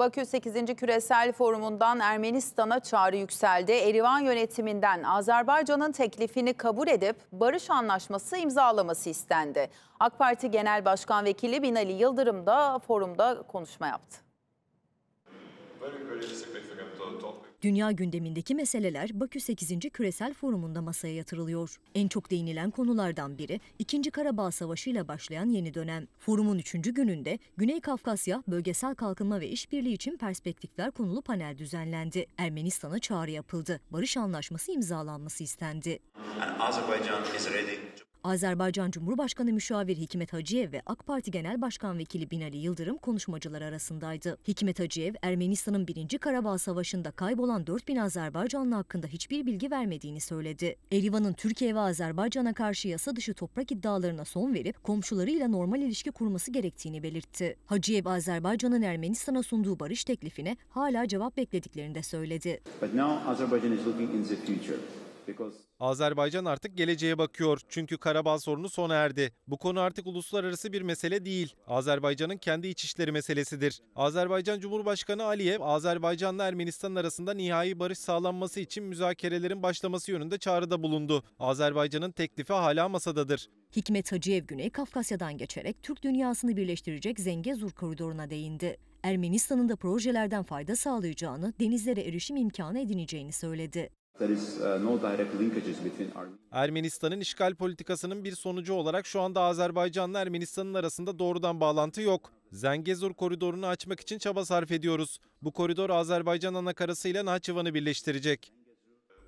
Bakü 8. Küresel Forumu'ndan Ermenistan'a çağrı yükseldi. Erivan yönetiminden Azerbaycan'ın teklifini kabul edip barış anlaşması imzalaması istendi. AK Parti Genel Başkan Vekili Binali Yıldırım da forumda konuşma yaptı. Dünya gündemindeki meseleler Bakü 8. Küresel Forumunda masaya yatırılıyor. En çok değinilen konulardan biri 2. Karabağ Savaşı ile başlayan yeni dönem. Forumun 3. gününde Güney Kafkasya Bölgesel Kalkınma ve İşbirliği için perspektifler konulu panel düzenlendi. Ermenistan'a çağrı yapıldı. Barış anlaşması imzalanması istendi. Azerbaycan Cumhurbaşkanı Müşaviri Hikmet Hacıyev ve AK Parti Genel Başkan Vekili Binali Yıldırım konuşmacılar arasındaydı. Hikmet Hacıyev, Ermenistan'ın 1. Karabağ Savaşı'nda kaybolan 4000 Azerbaycanlı hakkında hiçbir bilgi vermediğini söyledi. Erivan'ın Türkiye ve Azerbaycan'a karşı yasa dışı toprak iddialarına son verip komşularıyla normal ilişki kurması gerektiğini belirtti. Hacıyev, Azerbaycan'ın Ermenistan'a sunduğu barış teklifine hala cevap beklediklerini de söyledi. But now Azerbaijan is looking in the future. Azerbaycan artık geleceğe bakıyor. Çünkü Karabağ sorunu sona erdi. Bu konu artık uluslararası bir mesele değil. Azerbaycan'ın kendi iç işleri meselesidir. Azerbaycan Cumhurbaşkanı Aliyev, Azerbaycan'la Ermenistan arasında nihai barış sağlanması için müzakerelerin başlaması yönünde çağrıda bulundu. Azerbaycan'ın teklifi hala masadadır. Hikmet Hacıyev Güney Kafkasya'dan geçerek Türk dünyasını birleştirecek Zengezur koridoruna değindi. Ermenistan'ın da projelerden fayda sağlayacağını, denizlere erişim imkanı edineceğini söyledi. Uh, Ermenistan'ın işgal politikasının bir sonucu olarak şu anda Azerbaycan'la Ermenistan'ın arasında doğrudan bağlantı yok. Zengezur koridorunu açmak için çaba sarf ediyoruz. Bu koridor Azerbaycan anakarası ile Nahçıvan'ı birleştirecek.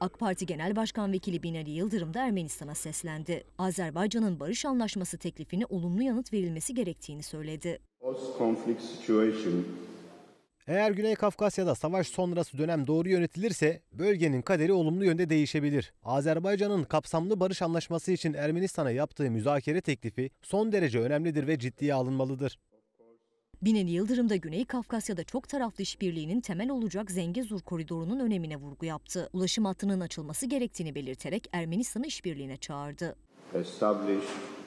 AK Parti Genel Başkan Vekili Binali Yıldırım da Ermenistan'a seslendi. Azerbaycan'ın barış anlaşması teklifine olumlu yanıt verilmesi gerektiğini söyledi. Post-conflict situation eğer Güney Kafkasya'da savaş sonrası dönem doğru yönetilirse bölgenin kaderi olumlu yönde değişebilir. Azerbaycan'ın kapsamlı barış anlaşması için Ermenistan'a yaptığı müzakere teklifi son derece önemlidir ve ciddiye alınmalıdır. Binali Yıldırım da Güney Kafkasya'da çok taraflı işbirliğinin temel olacak Zengezur koridorunun önemine vurgu yaptı. Ulaşım hattının açılması gerektiğini belirterek Ermenistan'ı işbirliğine çağırdı. Establish